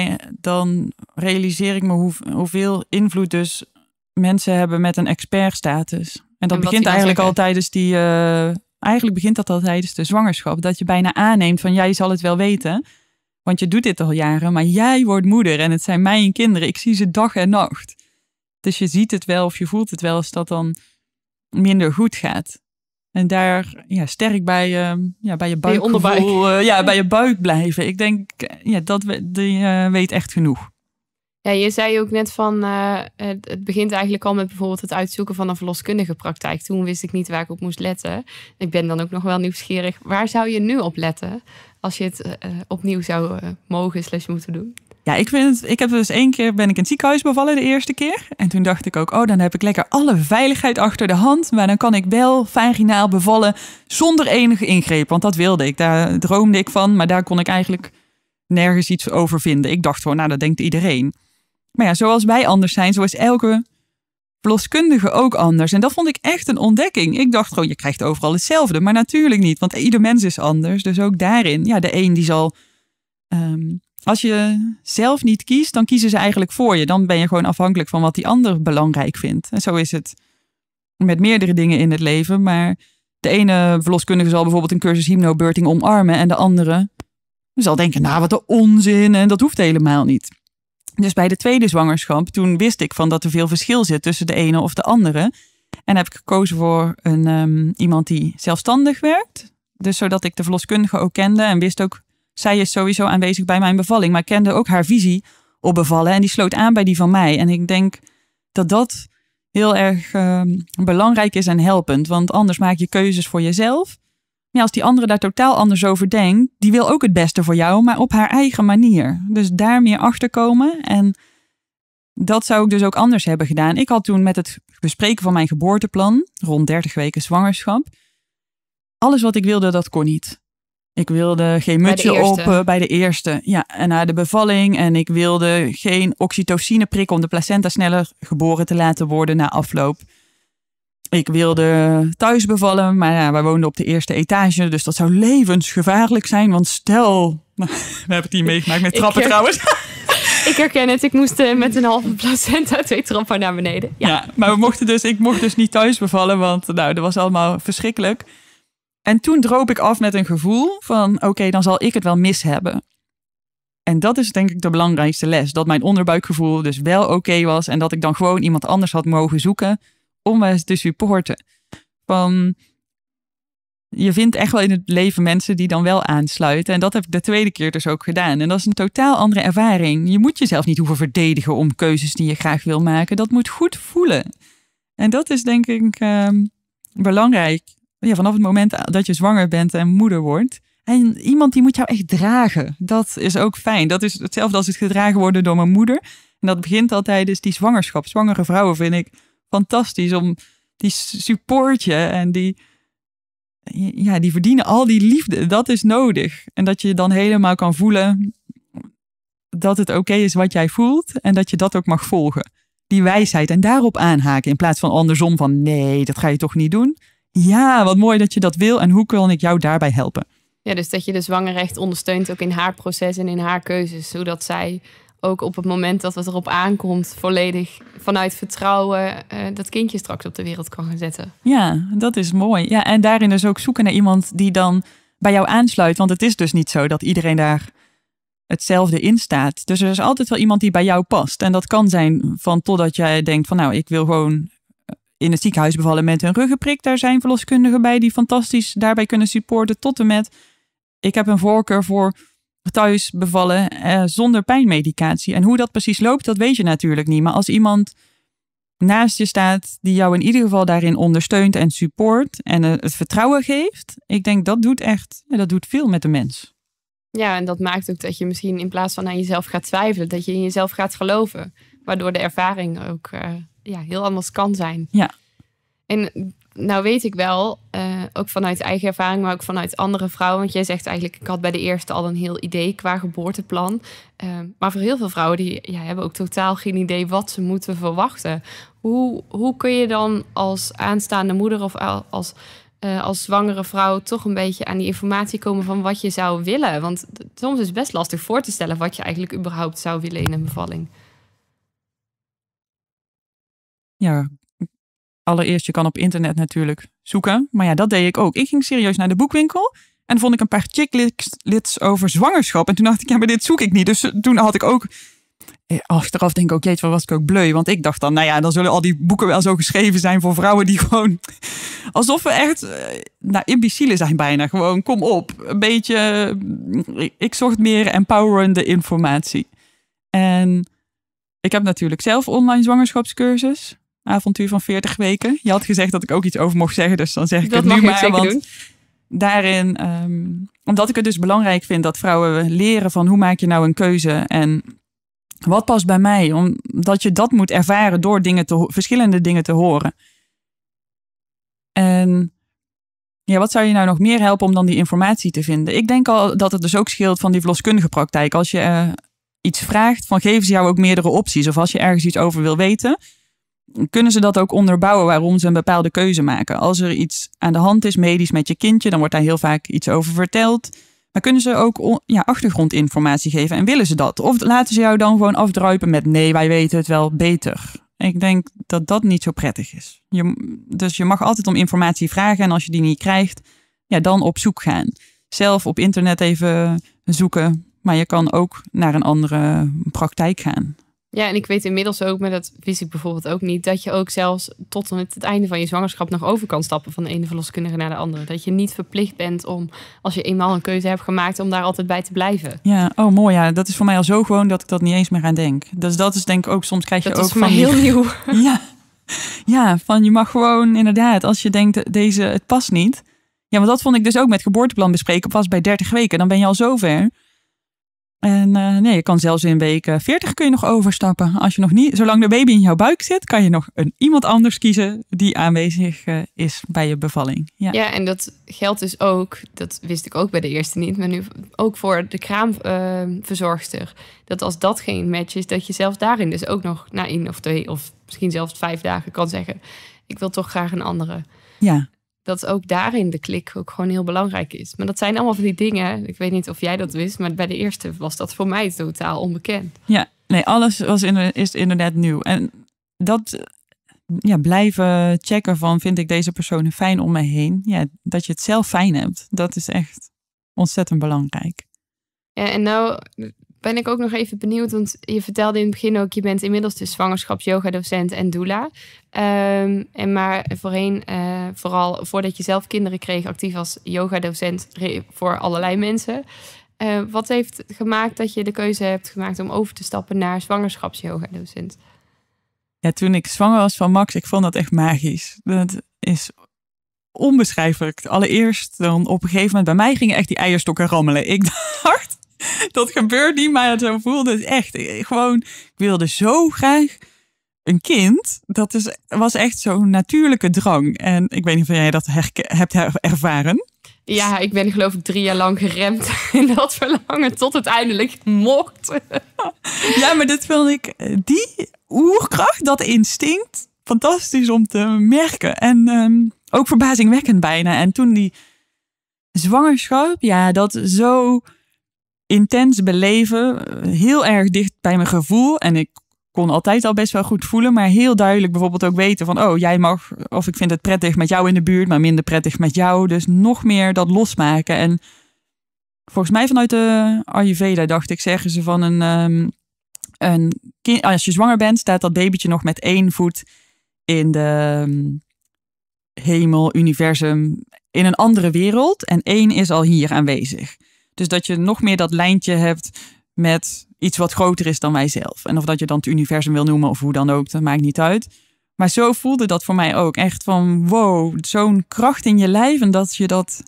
dan realiseer ik me hoe, hoeveel invloed dus mensen hebben met een expertstatus. En dat begint eigenlijk al tijdens die. Eh, eigenlijk begint dat al tijdens de zwangerschap. Dat je bijna aanneemt van jij zal het wel weten. Want je doet dit al jaren, maar jij wordt moeder en het zijn mijn kinderen. Ik zie ze dag en nacht. Dus je ziet het wel of je voelt het wel als dat dan minder goed gaat. En daar ja, sterk bij, ehm, ja, bij je buik, eh, ja, bij je buik blijven. Ik denk eh, ja, dat we, die, weet echt genoeg. Ja, je zei ook net van eh, het begint eigenlijk al met bijvoorbeeld het uitzoeken van een verloskundige praktijk. Toen wist ik niet waar ik op moest letten. Ik ben dan ook nog wel nieuwsgierig. Waar zou je nu op letten als je het eh, eh, opnieuw zou mogen slash moeten doen? Ja, ik, vind het, ik heb dus één keer ben ik in het ziekenhuis bevallen de eerste keer. En toen dacht ik ook, oh, dan heb ik lekker alle veiligheid achter de hand. Maar dan kan ik wel vaginaal bevallen zonder enige ingreep. Want dat wilde ik. Daar droomde ik van. Maar daar kon ik eigenlijk nergens iets over vinden. Ik dacht gewoon, nou, dat denkt iedereen. Maar ja, zoals wij anders zijn, zo is elke verloskundige ook anders. En dat vond ik echt een ontdekking. Ik dacht gewoon, je krijgt overal hetzelfde. Maar natuurlijk niet, want ieder mens is anders. Dus ook daarin, ja, de een die zal. Ehm, als je zelf niet kiest, dan kiezen ze eigenlijk voor je. Dan ben je gewoon afhankelijk van wat die ander belangrijk vindt. En zo is het met meerdere dingen in het leven. Maar de ene verloskundige zal bijvoorbeeld een cursus hypnobirthing omarmen. En de andere zal denken, nou wat een onzin. En dat hoeft helemaal niet. Dus bij de tweede zwangerschap, toen wist ik van dat er veel verschil zit tussen de ene of de andere. En heb ik gekozen voor een, ehm, iemand die zelfstandig werkt. Dus zodat ik de verloskundige ook kende en wist ook, zij is sowieso aanwezig bij mijn bevalling. Maar kende ook haar visie op bevallen en die sloot aan bij die van mij. En ik denk dat dat heel erg ehm, belangrijk is en helpend. Want anders maak je keuzes voor jezelf ja, als die andere daar totaal anders over denkt, die wil ook het beste voor jou, maar op haar eigen manier. Dus daar meer achter komen. En dat zou ik dus ook anders hebben gedaan. Ik had toen met het bespreken van mijn geboorteplan, rond 30 weken zwangerschap, alles wat ik wilde, dat kon niet. Ik wilde geen mutsje op eh, bij de eerste. Ja, en na de bevalling. En ik wilde geen oxytocine prikken om de placenta sneller geboren te laten worden na afloop. Ik wilde thuis bevallen, maar ja, wij woonden op de eerste etage. Dus dat zou levensgevaarlijk zijn. Want stel, we hebben het hier meegemaakt met trappen trouwens. ik herken het, ik moest eh, met een halve placenta twee trappen naar beneden. Ja. maar we mochten dus, ik mocht dus niet thuis bevallen, want nou, dat was allemaal verschrikkelijk. En toen droop ik af met een gevoel van, oké, dan zal ik het wel mis hebben. En dat is denk ik de belangrijkste les. Dat mijn onderbuikgevoel dus wel oké was. En dat ik dan gewoon iemand anders had mogen zoeken onwijs te supporten. Van, je vindt echt wel in het leven mensen die dan wel aansluiten. En dat heb ik de tweede keer dus ook gedaan. En dat is een totaal andere ervaring. Je moet jezelf niet hoeven verdedigen om keuzes die je graag wil maken. Dat moet goed voelen. En dat is denk ik ehm, belangrijk. Ja, vanaf het moment dat je zwanger bent en moeder wordt. En iemand die moet jou echt dragen. Dat is ook fijn. Dat is hetzelfde als het gedragen worden door mijn moeder. En dat begint altijd, dus die zwangerschap. Zwangere vrouwen vind ik fantastisch om die supportje en die, ja, die verdienen al die liefde. Dat is nodig. En dat je dan helemaal kan voelen dat het oké is wat jij voelt en dat je dat ook mag volgen. Die wijsheid en daarop aanhaken in plaats van andersom van nee, dat ga je toch niet doen. Ja, wat mooi dat je dat wil en hoe kan ik jou daarbij helpen? Ja, dus dat je de zwanger ondersteunt ook in haar proces en in haar keuzes, zodat zij ook op het moment dat het erop aankomt, volledig vanuit vertrouwen eh, dat kindje straks op de wereld kan gaan zetten. Ja, dat is mooi. Ja, en daarin dus ook zoeken naar iemand die dan bij jou aansluit. Want het is dus niet zo dat iedereen daar hetzelfde in staat. Dus er is altijd wel iemand die bij jou past. En dat kan zijn van totdat jij denkt van nou, ik wil gewoon eh, in het ziekenhuis bevallen met een ruggenprik. Daar zijn verloskundigen bij die fantastisch daarbij kunnen supporten. Tot en met, ik heb een voorkeur voor thuis bevallen eh, zonder pijnmedicatie. En hoe dat precies loopt, dat weet je natuurlijk niet. Maar als iemand naast je staat die jou in ieder geval daarin ondersteunt en support en eh, het vertrouwen geeft, ik denk dat doet echt, ja, dat doet veel met de mens. Ja, en dat maakt ook dat je misschien in plaats van aan jezelf gaat twijfelen, dat je in jezelf gaat geloven. Waardoor de ervaring ook eh, ja, heel anders kan zijn. Ja. En nou weet ik wel, eh, ook vanuit eigen ervaring, maar ook vanuit andere vrouwen. Want jij zegt eigenlijk, ik had bij de eerste al een heel idee qua geboorteplan. Ehm, maar voor heel veel vrouwen die hebben ook totaal geen idee wat ze moeten verwachten. Hoe, hoe kun je dan als aanstaande moeder of als, eh, als zwangere vrouw toch een beetje aan die informatie komen van wat je zou willen? Want soms is het best lastig voor te stellen wat je eigenlijk überhaupt zou willen in een bevalling. Ja, allereerst, je kan op internet natuurlijk zoeken. Maar ja, dat deed ik ook. Ik ging serieus naar de boekwinkel. En vond ik een paar chicklits over zwangerschap. En toen dacht ik, ja, maar dit zoek ik niet. Dus toen had ik ook... Eh, achteraf denk ik ook, jeetje, was ik ook bleu. Want ik dacht dan, nou ja, dan zullen al die boeken wel zo geschreven zijn voor vrouwen die gewoon... Alsof we echt, eh, nou, imbecielen zijn bijna. Gewoon, kom op. Een beetje, eh, ik zocht meer empowerende informatie. En ik heb natuurlijk zelf online zwangerschapscursus avontuur van 40 weken. Je had gezegd dat ik ook iets over mocht zeggen, dus dan zeg ik het nu maar. want doen. daarin, ehm, omdat ik het dus belangrijk vind dat vrouwen leren van hoe maak je nou een keuze en wat past bij mij, omdat je dat moet ervaren door dingen te, verschillende dingen te horen. En ja, wat zou je nou nog meer helpen om dan die informatie te vinden? Ik denk al dat het dus ook scheelt van die verloskundige praktijk. Als je eh, iets vraagt, van geven ze jou ook meerdere opties. Of als je ergens iets over wil weten, kunnen ze dat ook onderbouwen waarom ze een bepaalde keuze maken? Als er iets aan de hand is medisch met je kindje, dan wordt daar heel vaak iets over verteld. Maar kunnen ze ook ja, achtergrondinformatie geven en willen ze dat? Of laten ze jou dan gewoon afdruipen met nee, wij weten het wel beter? Ik denk dat dat niet zo prettig is. dus je mag altijd om informatie vragen en als je die niet krijgt, ja, dan op zoek gaan. Zelf op internet even zoeken, maar je kan ook naar een andere praktijk gaan. Ja, en ik weet inmiddels ook, maar dat wist ik bijvoorbeeld ook niet, dat je ook zelfs tot aan het einde van je zwangerschap nog over kan stappen van de ene verloskundige naar de andere. Dat je niet verplicht bent om, als je eenmaal een keuze hebt gemaakt, om daar altijd bij te blijven. Ja, oh mooi. Ja, dat is voor mij al zo gewoon dat ik dat niet eens meer aan denk. Dus dat is denk ik ook, soms krijg je ook. Dat is van heel nieuw. Ja. ja, van je mag gewoon inderdaad, als je denkt, deze, het past niet. Ja, want dat vond ik dus ook met geboorteplan bespreken, pas bij 30 weken. Dan ben je al zover en eh, nee, je kan zelfs in week 40 eh, kun je nog overstappen. Als je nog niet, zolang de baby in jouw buik zit, kan je nog een iemand anders kiezen die aanwezig eh, is bij je bevalling. Ja. ja, en dat geldt dus ook, dat wist ik ook bij de eerste niet, maar nu ook voor de kraamverzorgster. dat als dat geen match is, dat je zelfs daarin dus ook nog na één of twee of misschien zelfs vijf dagen kan zeggen: Ik wil toch graag een andere. Ja dat ook daarin de klik ook gewoon heel belangrijk is. Maar dat zijn allemaal van die dingen. Ik weet niet of jij dat wist, maar bij de eerste was dat voor mij totaal onbekend. Ja, nee, alles was in, is internet nieuw. En dat ja, blijven checken van vind ik deze personen fijn om mij heen. Ja, dat je het zelf fijn hebt, dat is echt ontzettend belangrijk. Ja, en nou ben ik ook nog even benieuwd, want je vertelde in het begin ook, je bent inmiddels de dus zwangerschaps-yoga-docent en doula. Um, en maar voorheen, eh, vooral voordat je zelf kinderen kreeg, actief als yoga-docent voor allerlei mensen. Eh, wat heeft gemaakt dat je de keuze hebt gemaakt om over te stappen naar zwangerschaps-yoga-docent? Ja, toen ik zwanger was van Max, ik vond dat echt magisch. Dat is onbeschrijfelijk. Allereerst dan op een gegeven moment, bij mij gingen echt die eierstokken rammelen. Ik dacht, dat gebeurt niet, maar zo voelde het echt. Gewoon, ik wilde zo graag een kind. Dat is, was echt zo'n natuurlijke drang. En ik weet niet of jij dat hebt ervaren. Ja, ik ben geloof ik drie jaar lang geremd in dat verlangen tot het eindelijk mocht. Ja, maar dit vond ik, eh, die oerkracht, dat instinct, fantastisch om te merken. En ehm, ook verbazingwekkend bijna. En toen die zwangerschap, ja, dat zo intens beleven, eh, heel erg dicht bij mijn gevoel. En ik kon altijd al best wel goed voelen, maar heel duidelijk bijvoorbeeld ook weten van, oh, jij mag, of ik vind het prettig met jou in de buurt, maar minder prettig met jou. Dus nog meer dat losmaken. En volgens mij vanuit de Ayurveda, dacht ik, zeggen ze van een, ehm, een als je zwanger bent, staat dat babytje nog met één voet in de ehm, hemel, universum, in een andere wereld. En één is al hier aanwezig. Dus dat je nog meer dat lijntje hebt met iets wat groter is dan wijzelf. En of dat je dan het universum wil noemen of hoe dan ook, dat maakt niet uit. Maar zo voelde dat voor mij ook. Echt van wow, zo'n kracht in je lijf en dat je dat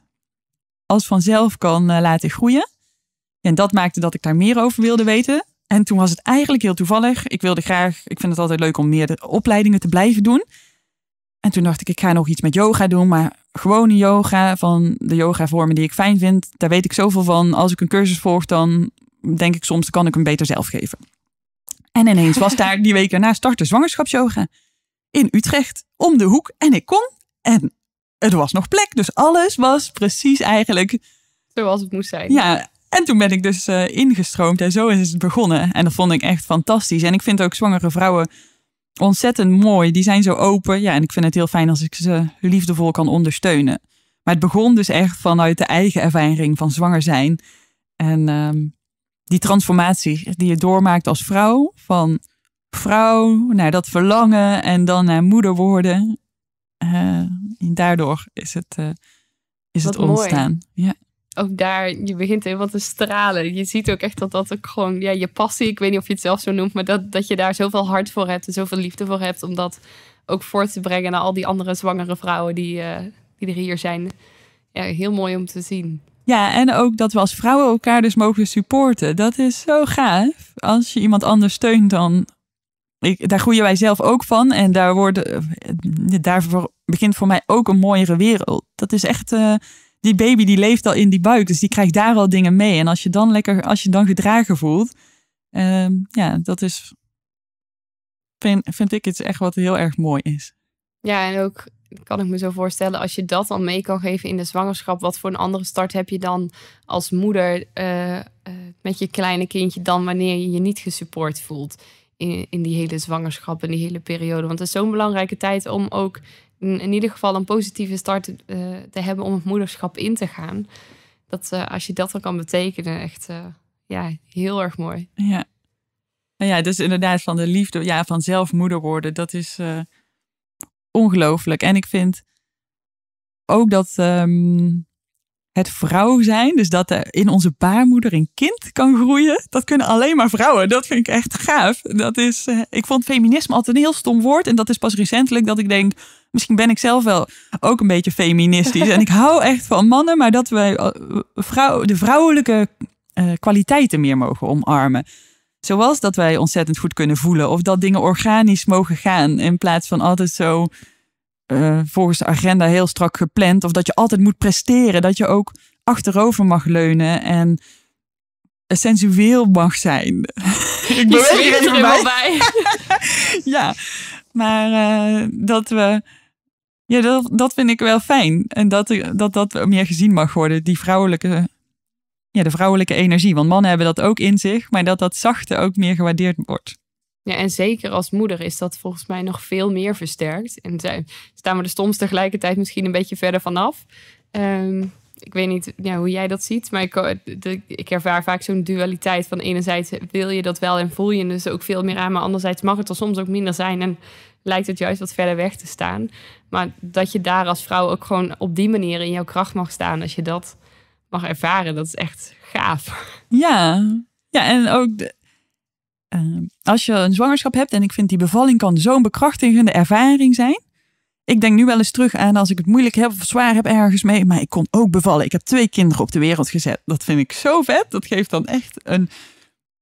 als vanzelf kan eh, laten groeien. En dat maakte dat ik daar meer over wilde weten. En toen was het eigenlijk heel toevallig. Ik wilde graag, ik vind het altijd leuk om meer opleidingen te blijven doen. En toen dacht ik, ik ga nog iets met yoga doen, maar gewone yoga, van de yoga-vormen die ik fijn vind, daar weet ik zoveel van. Als ik een cursus volg, dan denk ik soms, kan ik hem beter zelf geven. En ineens was daar die week erna starten zwangerschapsyoga in Utrecht om de hoek. En ik kon en het was nog plek. Dus alles was precies eigenlijk... Zoals het moest zijn. Ja, en toen ben ik dus eh, ingestroomd en zo is het begonnen. En dat vond ik echt fantastisch. En ik vind ook zwangere vrouwen ontzettend mooi. Die zijn zo open. Ja, en ik vind het heel fijn als ik ze liefdevol kan ondersteunen. Maar het begon dus echt vanuit de eigen ervaring van zwanger zijn. En ehm, die transformatie die je doormaakt als vrouw. Van vrouw naar dat verlangen en dan naar moeder worden. en eh, daardoor is het, eh, is het ontstaan. Mooi. Ja ook daar, je begint helemaal te stralen. Je ziet ook echt dat dat ook gewoon, ja, je passie, ik weet niet of je het zelf zo noemt, maar dat, dat je daar zoveel hart voor hebt en zoveel liefde voor hebt om dat ook voort te brengen naar al die andere zwangere vrouwen die, uh, die er hier zijn. Ja, heel mooi om te zien. Ja, en ook dat we als vrouwen elkaar dus mogen supporten. Dat is zo gaaf. Als je iemand anders steunt, dan ik, daar groeien wij zelf ook van. En daar, worden, eh, daarvoor begint voor mij ook een mooiere wereld. Dat is echt. Eh, die baby die leeft al in die buik. Dus die krijgt daar al dingen mee. En als je dan lekker, als je dan gedragen voelt. Ehm, ja, dat is, vind, vind ik het echt wat heel erg mooi is. Ja, en ook kan ik me zo voorstellen, als je dat dan mee kan geven in de zwangerschap, wat voor een andere start heb je dan als moeder eh, eh, met je kleine kindje dan wanneer je je niet gesupport voelt in, in die hele zwangerschap en die hele periode? Want het is zo'n belangrijke tijd om ook in, ieder geval een positieve start eh, te hebben om het moederschap in te gaan. Dat eh, als je dat dan kan betekenen, echt eh, ja, heel erg mooi. Ja. Nou ja, dus inderdaad van de liefde, ja, van zelf moeder worden, dat is ongelooflijk. En ik vind ook dat ehm, het vrouw zijn, dus dat er in onze baarmoeder een kind kan groeien, dat kunnen alleen maar vrouwen. Dat vind ik echt gaaf. Dat is, eh, ik vond feminisme altijd een heel stom woord. En dat is pas recentelijk dat ik denk, misschien ben ik zelf wel ook een beetje feministisch. en ik hou echt van mannen, maar dat wij eh, de vrouwelijke eh, kwaliteiten meer mogen omarmen. Zoals dat wij ontzettend goed kunnen voelen of dat dingen organisch mogen gaan in plaats van altijd zo eh, volgens de agenda heel strak gepland. Of dat je altijd moet presteren. Dat je ook achterover mag leunen en sensueel mag zijn. ik ben er wel bij. bij. ja, maar eh, dat we. Ja, dat, dat vind ik wel fijn. En dat, eh, dat dat meer gezien mag worden, die vrouwelijke. Ja, de vrouwelijke energie. Want mannen hebben dat ook in zich, maar dat dat zachte ook meer gewaardeerd wordt. Ja, en zeker als moeder is dat volgens mij nog veel meer versterkt. En staan we er soms tegelijkertijd misschien een beetje verder vanaf. Ehm, ik weet niet ja, hoe jij dat ziet, maar ik, eh, ik ervaar vaak zo'n dualiteit. Van enerzijds wil je dat wel en voel je dus ook veel meer aan, maar anderzijds mag het er soms ook minder zijn en lijkt het juist wat verder weg te staan. Maar dat je daar als vrouw ook gewoon op die manier in jouw kracht mag staan, als je dat mag ervaren, dat is echt gaaf. Ja, ja en ook de eh, als je een zwangerschap hebt, en ik vind die bevalling kan zo'n bekrachtigende ervaring zijn. Ik denk nu wel eens terug aan als ik het moeilijk heb of zwaar heb ergens mee. Maar ik kon ook bevallen. Ik heb twee kinderen op de wereld gezet. Dat vind ik zo vet. Dat geeft dan echt een,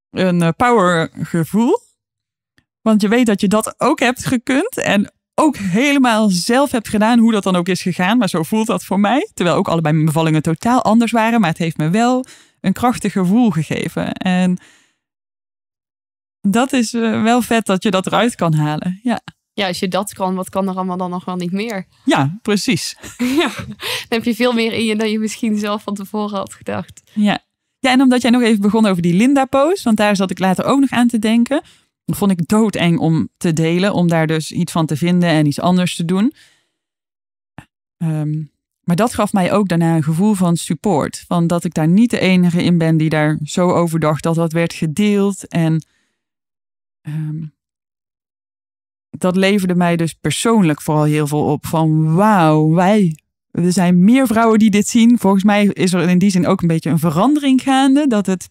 een eh, power gevoel. Want je weet dat je dat ook hebt gekund. En ook helemaal zelf hebt gedaan. Hoe dat dan ook is gegaan. Maar zo voelt dat voor mij. Terwijl ook allebei mijn bevallingen totaal anders waren. Maar het heeft me wel een krachtig gevoel gegeven. En dat is eh, wel vet dat je dat eruit kan halen. Ja. Ja, als je dat kan, wat kan er allemaal dan nog wel niet meer? Ja, precies. ja, dan heb je veel meer in je dan je misschien zelf van tevoren had gedacht. Ja, ja en omdat jij nog even begon over die Linda-post, want daar zat ik later ook nog aan te denken. vond ik doodeng om te delen, om daar dus iets van te vinden en iets anders te doen. Ehm, maar dat gaf mij ook daarna een gevoel van support. Van dat ik daar niet de enige in ben die daar zo over dacht dat dat werd gedeeld. En Ehm, dat leverde mij dus persoonlijk vooral heel veel op. Van wauw, wij. Er zijn meer vrouwen die dit zien. Volgens mij is er in die zin ook een beetje een verandering gaande. Dat, het,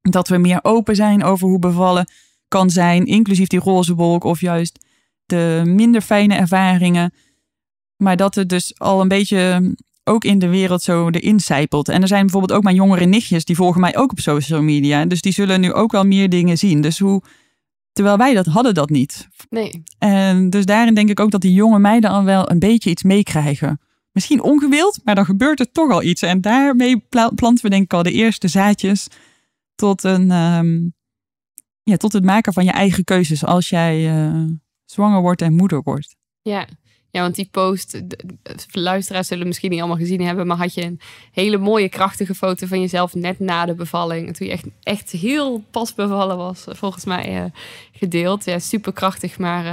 dat we meer open zijn over hoe bevallen kan zijn. Inclusief die roze wolk of juist de minder fijne ervaringen. Maar dat het dus al een beetje ehm, ook in de wereld zo erin zijpelt. En er zijn bijvoorbeeld ook mijn jongere nichtjes, die volgen mij ook op social media. Dus die zullen nu ook wel meer dingen zien. Dus hoe Terwijl wij dat hadden dat niet. Nee. En dus daarin denk ik ook dat die jonge meiden al wel een beetje iets meekrijgen. Misschien ongewild, maar dan gebeurt er toch al iets. En daarmee planten we denk ik al de eerste zaadjes tot, een, ehm, ja, tot het maken van je eigen keuzes als jij eh, zwanger wordt en moeder wordt. Ja, ja, want die post, luisteraars zullen misschien niet allemaal gezien hebben, maar had je een hele mooie, krachtige foto van jezelf net na de bevalling. Toen je echt, echt heel pas bevallen was, eh, volgens mij eh, gedeeld. Ja, superkrachtig, maar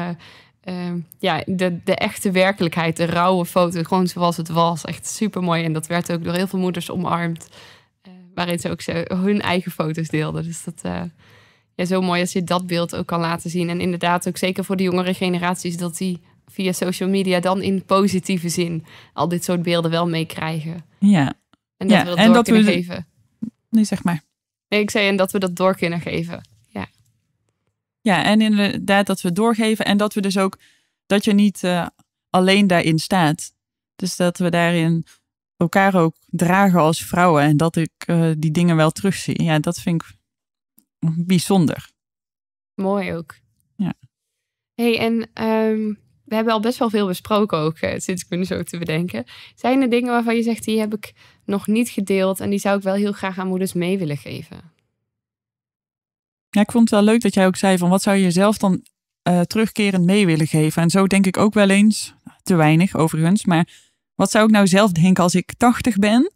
eh, ehm, ja, de, de echte werkelijkheid, de rauwe foto, gewoon zoals het was. Echt super mooi. En dat werd ook door heel veel moeders omarmd, waarin ze ook hun eigen foto's deelden. Dus dat ja, zo mooi als je dat beeld ook kan laten zien. En inderdaad ook zeker voor de jongere generaties dat die via social media dan in positieve zin al dit soort beelden wel meekrijgen. Ja. En dat we dat door kunnen geven. Nee, zeg maar. Nee, ik zei en dat we dat door kunnen geven. Ja. Ja, en inderdaad dat we doorgeven en dat we dus ook dat je niet eh, alleen daarin staat. Dus dat we daarin elkaar ook dragen als vrouwen en dat ik eh, die dingen wel terugzie. Ja, dat vind ik bijzonder. Mooi ook. Ja. hey, en ehm, we hebben al best wel veel besproken ook, eh, sinds ik me zo te bedenken. Zijn er dingen waarvan je zegt, die heb ik nog niet gedeeld en die zou ik wel heel graag aan moeders mee willen geven? Ja, ik vond het wel leuk dat jij ook zei van wat zou je jezelf dan eh, terugkerend mee willen geven? En zo denk ik ook wel eens, te weinig overigens, maar wat zou ik nou zelf denken als ik 80 ben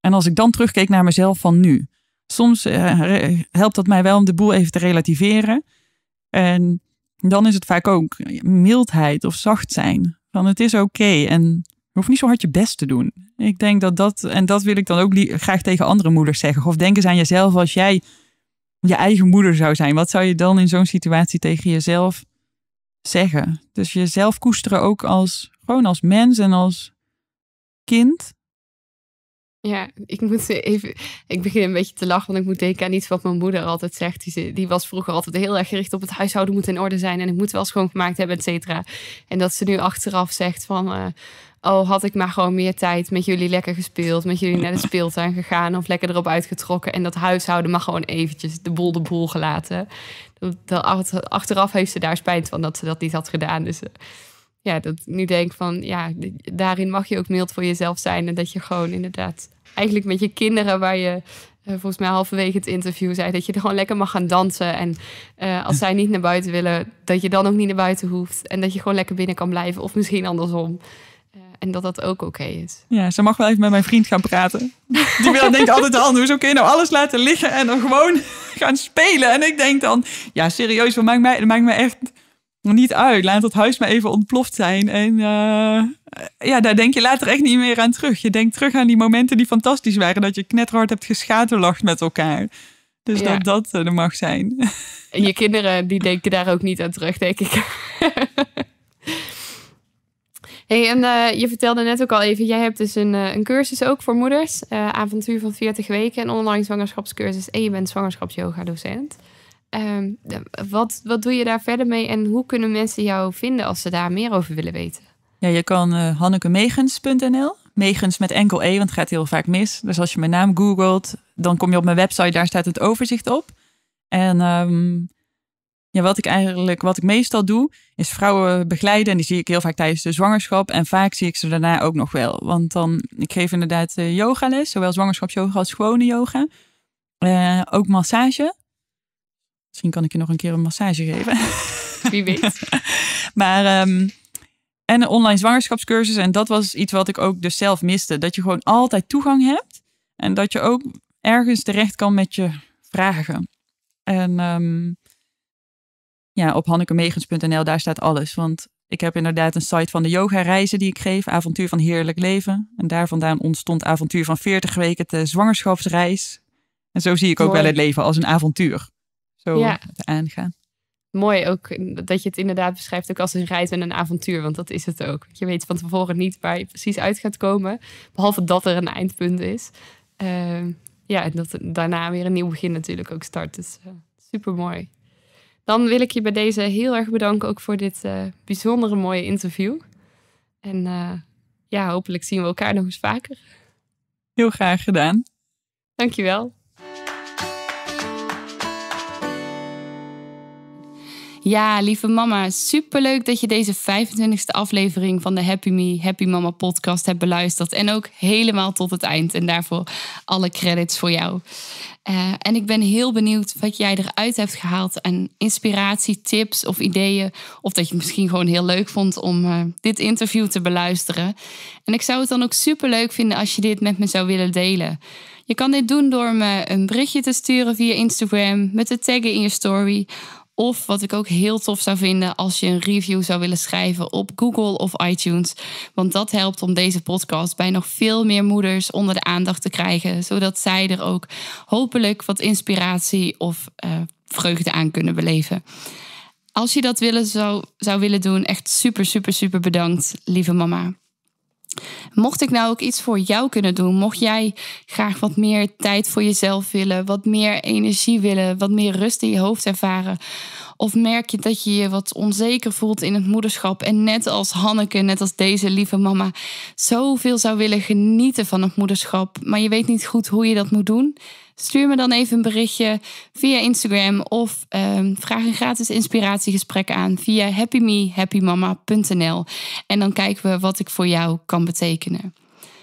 en als ik dan terugkeek naar mezelf van nu? Soms eh, helpt dat mij wel om de boel even te relativeren. En dan is het vaak ook mildheid of zacht zijn. Van het is oké en je hoeft niet zo hard je best te doen. Ik denk dat dat, en dat wil ik dan ook graag tegen andere moeders zeggen. Of denk eens aan jezelf als jij je eigen moeder zou zijn. Wat zou je dan in zo'n situatie tegen jezelf zeggen? Dus jezelf koesteren ook als, gewoon als mens en als kind. Ja, ik moet even. Ik begin een beetje te lachen, want ik moet denken aan iets wat mijn moeder altijd zegt. Die, die was vroeger altijd heel erg gericht op het huishouden moet in orde zijn en het moet wel schoongemaakt hebben, et cetera. En dat ze nu achteraf zegt van. Eh, oh, had ik maar gewoon meer tijd met jullie lekker gespeeld, met jullie naar de speeltuin gegaan of lekker erop uitgetrokken. En dat huishouden mag gewoon eventjes de boel de boel gelaten. achteraf heeft ze daar spijt van dat ze dat niet had gedaan. Dus eh, ja, dat nu denk van ja, daarin mag je ook mild voor jezelf zijn en dat je gewoon inderdaad eigenlijk met je kinderen, waar je eh, volgens mij halverwege het interview zei dat je er gewoon lekker mag gaan dansen. En eh, als zij niet naar buiten willen, dat je dan ook niet naar buiten hoeft. En dat je gewoon lekker binnen kan blijven, of misschien andersom. Eh, en dat dat ook oké is. Ja, ze mag wel even met mijn vriend gaan praten. Die wil, denkt altijd anders. Oké, kun je nou alles laten liggen en dan gewoon gaan spelen? En ik denk dan, ja serieus, dat maakt mij, dat maakt mij echt niet uit. Laat dat huis maar even ontploft zijn. En eh, ja, daar denk je later echt niet meer aan terug. Je denkt terug aan die momenten die fantastisch waren. Dat je knetterhard hebt geschaterlacht met elkaar. Dus dat dat eh, er mag zijn. En je kinderen die denken daar ook niet aan terug, denk ik. hey, en eh, je vertelde net ook al even, jij hebt dus een, een cursus ook voor moeders. avontuur van 40 weken, en online zwangerschapscursus. En je bent zwangerschapsyoga docent. Ehm, wat, wat doe je daar verder mee en hoe kunnen mensen jou vinden als ze daar meer over willen weten? Ja, je kan uh, eh, hannekemegens.nl. Megens met enkel E, want het gaat heel vaak mis. Dus als je mijn naam googelt, dan kom je op mijn website, daar staat het overzicht op. En ehm, ja, wat ik eigenlijk, wat ik meestal doe, is vrouwen begeleiden. En die zie ik heel vaak tijdens de zwangerschap. En vaak zie ik ze daarna ook nog wel. Want dan, ik geef inderdaad eh, les, zowel zwangerschapsyoga als gewone yoga. Eh, ook massage. Misschien kan ik je nog een keer een massage geven. Wie weet. maar ehm, en een online zwangerschapscursus. En dat was iets wat ik ook dus zelf miste. Dat je gewoon altijd toegang hebt. En dat je ook ergens terecht kan met je vragen. En ehm, ja, op hannekemegens.nl, daar staat alles. Want ik heb inderdaad een site van de yoga reizen die ik geef. Avontuur van heerlijk leven. En daar vandaan ontstond avontuur van 40 weken de zwangerschapsreis. En zo zie ik ook wel het leven als een avontuur zo ja. aangaan. Mooi ook dat je het inderdaad beschrijft ook als een reis en een avontuur, want dat is het ook. Je weet van tevoren niet waar je precies uit gaat komen, behalve dat er een eindpunt is. Ehm, ja, en dat daarna weer een nieuw begin natuurlijk ook start. Dus eh, super mooi. Dan wil ik je bij deze heel erg bedanken ook voor dit uh, bijzondere mooie interview. En eh, ja, hopelijk zien we elkaar nog eens vaker. Heel graag gedaan. Dankjewel. Ja, lieve mama, superleuk dat je deze 25e aflevering van de Happy Me, Happy Mama podcast hebt beluisterd. En ook helemaal tot het eind. En daarvoor alle credits voor jou. Eh, en ik ben heel benieuwd wat jij eruit hebt gehaald aan inspiratie, tips of ideeën. Of dat je misschien gewoon heel leuk vond om eh, dit interview te beluisteren. En ik zou het dan ook superleuk vinden als je dit met me zou willen delen. Je kan dit doen door me een berichtje te sturen via Instagram met de taggen in je story. Of wat ik ook heel tof zou vinden als je een review zou willen schrijven op Google of iTunes. Want dat helpt om deze podcast bij nog veel meer moeders onder de aandacht te krijgen. Zodat zij er ook hopelijk wat inspiratie of eh, vreugde aan kunnen beleven. Als je dat willen, zou, zou willen doen, echt super, super, super bedankt, lieve mama. Mocht ik nou ook iets voor jou kunnen doen, mocht jij graag wat meer tijd voor jezelf willen, wat meer energie willen, wat meer rust in je hoofd ervaren, of merk je dat je je wat onzeker voelt in het moederschap en net als Hanneke, net als deze lieve mama, zoveel zou willen genieten van het moederschap, maar je weet niet goed hoe je dat moet doen? Stuur me dan even een berichtje via Instagram of ehm, vraag een gratis inspiratiegesprek aan via happymehappymama.nl. En dan kijken we wat ik voor jou kan betekenen.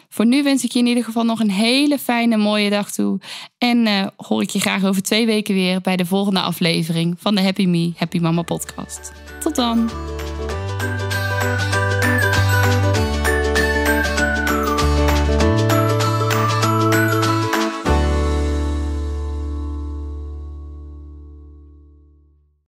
Voor nu wens ik je in ieder geval nog een hele fijne, mooie dag toe. En eh, hoor ik je graag over twee weken weer bij de volgende aflevering van de Happy Me, Happy Mama podcast. Tot dan!